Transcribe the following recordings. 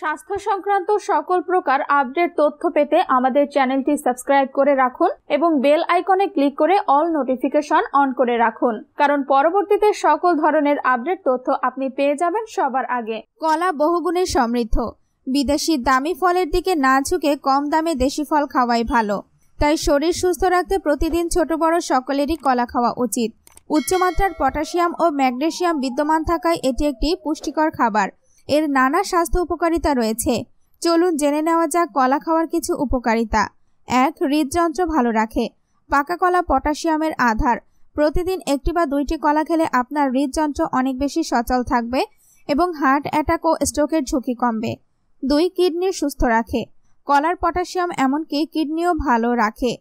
স্বাস্থ্য সংক্রান্ত সকল প্রকার আপডেট তথ্য পেতে আমাদের চ্যানেলটি সাবস্ক্রাইব করে রাখুন এবং বেল আইকনে ক্লিক করে অল নোটিফিকেশন অন করে রাখুন কারণ পরবর্তীতে সকল ধরনের আপডেট তথ্য আপনি পেয়ে যাবেন সবার আগে কলা বহুগুণে সমৃদ্ধ বিদেশি দামি ফলের দিকে না ঝুঁকে কম দামে দেশি ফল খাওয়াই ভালো তাই শরীর সুস্থ রাখতে প্রতিদিন ছোট বড় সকলেরই কলা খাওয়া উচিত উচ্চমাত্রার পটাশিয়াম ও ম্যাগনেশিয়াম বিদ্যমান থাকায় এটি একটি পুষ্টিকর খাবার এর নানা স্বাস্থ্য উপকারিতা রয়েছে চলুন জেনে নেওয়া যাক কলা খাওয়ার কিছু উপকারিতা এক হৃদযন্ত্র ভালো রাখে পাকা কলা পটাশিয়ামের আধার প্রতিদিন একটি বা দুইটি কলা খেলে আপনার হৃদযন্ত্র অনেক বেশি সচল থাকবে এবং হার্ট অ্যাটাক ও স্ট্রোকের ঝুঁকি কমবে দুই কিডনি সুস্থ রাখে কলার পটাশিয়াম এমনকি কিডনিও ভালো রাখে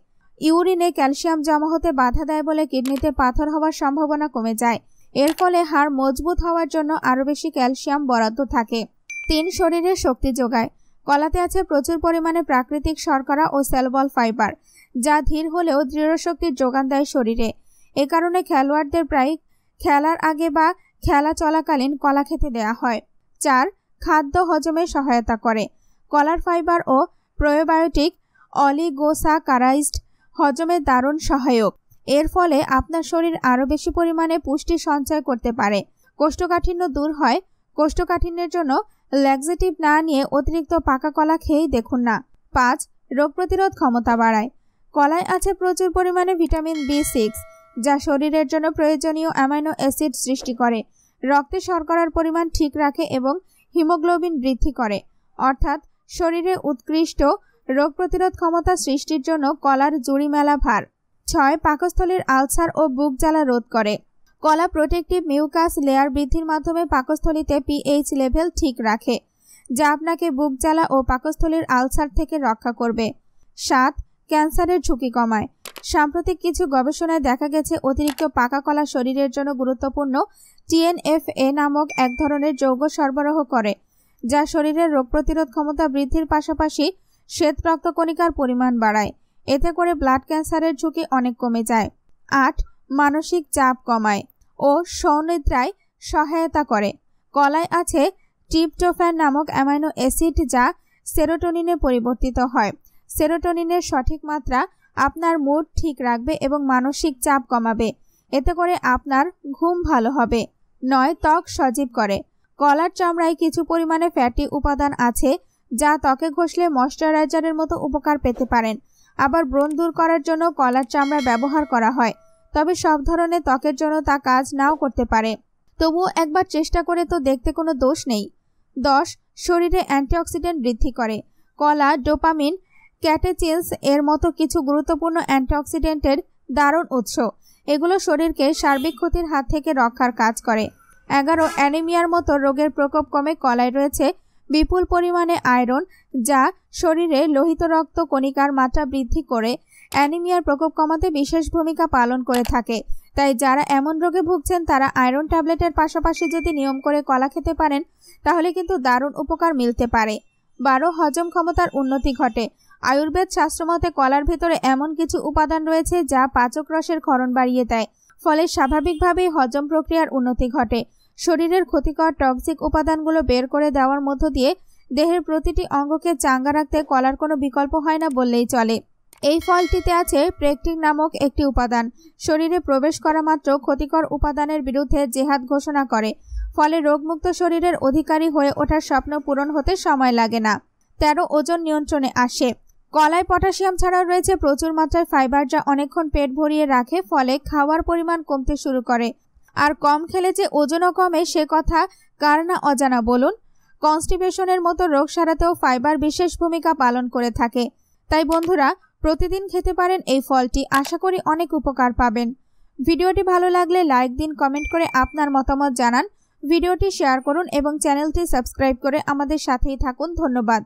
ইউরিনে ক্যালসিয়াম জমা হতে বাধা দেয় বলে কিডনিতে পাথর হওয়ার সম্ভাবনা কমে যায় এর ফলে হাড় মজবুত হওয়ার জন্য আরও বেশি ক্যালসিয়াম বরাদ্দ থাকে তিন শরীরের শক্তি যোগায় কলাতে আছে প্রচুর পরিমাণে প্রাকৃতিক শর্করা ও সেলবল ফাইবার যা ধীর হলেও দৃঢ় শক্তির যোগান দেয় শরীরে এ কারণে খেলোয়াড়দের প্রায় খেলার আগে বা খেলা চলাকালীন কলা খেতে দেয়া হয় চার খাদ্য হজমে সহায়তা করে কলার ফাইবার ও প্রোবায়োটিক অলিগোসাকারাইজড হজমে দারুণ সহায়ক এর ফলে আপনার শরীর আরও বেশি পরিমাণে পুষ্টি সঞ্চয় করতে পারে কোষ্ঠকাঠিন্য দূর হয় কোষ্ঠকাঠিন্যের জন্য ল্যাক্সেটিভ না নিয়ে অতিরিক্ত পাকা কলা খেয়েই দেখুন না পাঁচ রোগ প্রতিরোধ ক্ষমতা বাড়ায় কলায় আছে প্রচুর পরিমাণে ভিটামিন বি সিক্স যা শরীরের জন্য প্রয়োজনীয় অ্যামাইনো অ্যাসিড সৃষ্টি করে রক্তে শর্করার পরিমাণ ঠিক রাখে এবং হিমোগ্লোবিন বৃদ্ধি করে অর্থাৎ শরীরে উৎকৃষ্ট রোগ প্রতিরোধ ক্ষমতা সৃষ্টির জন্য কলার জুড়ি মেলা ভার ছয় পাকস্থলীর আলসার ও বুক জ্বালা রোধ করে কলা প্রোটেকটিভ মিউকাস লেয়ার বৃদ্ধির মাধ্যমে পাকস্থলীতে পিএইচ লেভেল ঠিক রাখে যা আপনাকে বুক জ্বালা ও পাকস্থলীর আলসার থেকে রক্ষা করবে সাত ক্যান্সারের ঝুঁকি কমায় সাম্প্রতিক কিছু গবেষণায় দেখা গেছে অতিরিক্ত পাকা কলা শরীরের জন্য গুরুত্বপূর্ণ টিএনএফএ নামক এক ধরনের যৌগ সরবরাহ করে যা শরীরের রোগ প্রতিরোধ ক্ষমতা বৃদ্ধির পাশাপাশি শ্বেত রক্তকণিকার পরিমাণ বাড়ায় এতে করে ব্লাড ক্যান্সারের ঝুঁকি অনেক কমে যায় আট মানসিক চাপ কমায় ও সৌনিদ্রায় সহায়তা করে কলায় আছে টিপটোফ্যান নামক অ্যামাইনো অ্যাসিড যা সেরোটোনিনে পরিবর্তিত হয় সেরোটোনিনের সঠিক মাত্রা আপনার মুড ঠিক রাখবে এবং মানসিক চাপ কমাবে এতে করে আপনার ঘুম ভালো হবে নয় ত্বক সজীব করে কলার চামড়ায় কিছু পরিমাণে ফ্যাটি উপাদান আছে যা ত্বকে ঘষলে ময়শ্চারাইজারের মতো উপকার পেতে পারেন আবার ব্রণ দূর করার জন্য কলার চামড়া ব্যবহার করা হয় তবে সব ধরনের ত্বকের জন্য তা কাজ নাও করতে পারে তবুও একবার চেষ্টা করে তো দেখতে কোনো দোষ নেই দশ শরীরে অ্যান্টিঅক্সিডেন্ট বৃদ্ধি করে কলা ডোপামিন ক্যাটেচিন্স এর মতো কিছু গুরুত্বপূর্ণ অ্যান্টিঅক্সিডেন্টের দারুণ উৎস এগুলো শরীরকে সার্বিক ক্ষতির হাত থেকে রক্ষার কাজ করে এগারো অ্যানিমিয়ার মতো রোগের প্রকোপ কমে কলায় রয়েছে বিপুল পরিমাণে আয়রন যা শরীরে লোহিত রক্ত কণিকার মাত্রা বৃদ্ধি করে অ্যানিমিয়ার প্রকোপ কমাতে বিশেষ ভূমিকা পালন করে থাকে তাই যারা এমন রোগে ভুগছেন তারা আয়রন ট্যাবলেটের পাশাপাশি যদি নিয়ম করে কলা খেতে পারেন তাহলে কিন্তু দারুণ উপকার মিলতে পারে বারো হজম ক্ষমতার উন্নতি ঘটে আয়ুর্বেদ শাস্ত্রমতে কলার ভেতরে এমন কিছু উপাদান রয়েছে যা পাচক রসের ক্ষরণ বাড়িয়ে দেয় ফলে স্বাভাবিকভাবেই হজম প্রক্রিয়ার উন্নতি ঘটে শরীরের ক্ষতিকর টক্সিক উপাদানগুলো বের করে দেওয়ার মধ্য দিয়ে দেহের প্রতিটি অঙ্গকে চাঙ্গা রাখতে কলার কোনো বিকল্প হয় না বললেই চলে এই ফলটিতে আছে প্রেকটিন নামক একটি উপাদান শরীরে প্রবেশ করা মাত্র ক্ষতিকর উপাদানের বিরুদ্ধে জেহাদ ঘোষণা করে ফলে রোগমুক্ত শরীরের অধিকারী হয়ে ওঠার স্বপ্ন পূরণ হতে সময় লাগে না তেরো ওজন নিয়ন্ত্রণে আসে কলায় পটাশিয়াম ছাড়াও রয়েছে প্রচুর মাত্রায় ফাইবার যা অনেকক্ষণ পেট ভরিয়ে রাখে ফলে খাওয়ার পরিমাণ কমতে শুরু করে আর কম খেলে যে ওজনও কমে সে কথা কার না অজানা বলুন কনস্টিপেশনের মতো রোগ সারাতেও ফাইবার বিশেষ ভূমিকা পালন করে থাকে তাই বন্ধুরা প্রতিদিন খেতে পারেন এই ফলটি আশা করি অনেক উপকার পাবেন ভিডিওটি ভালো লাগলে লাইক দিন কমেন্ট করে আপনার মতামত জানান ভিডিওটি শেয়ার করুন এবং চ্যানেলটি সাবস্ক্রাইব করে আমাদের সাথেই থাকুন ধন্যবাদ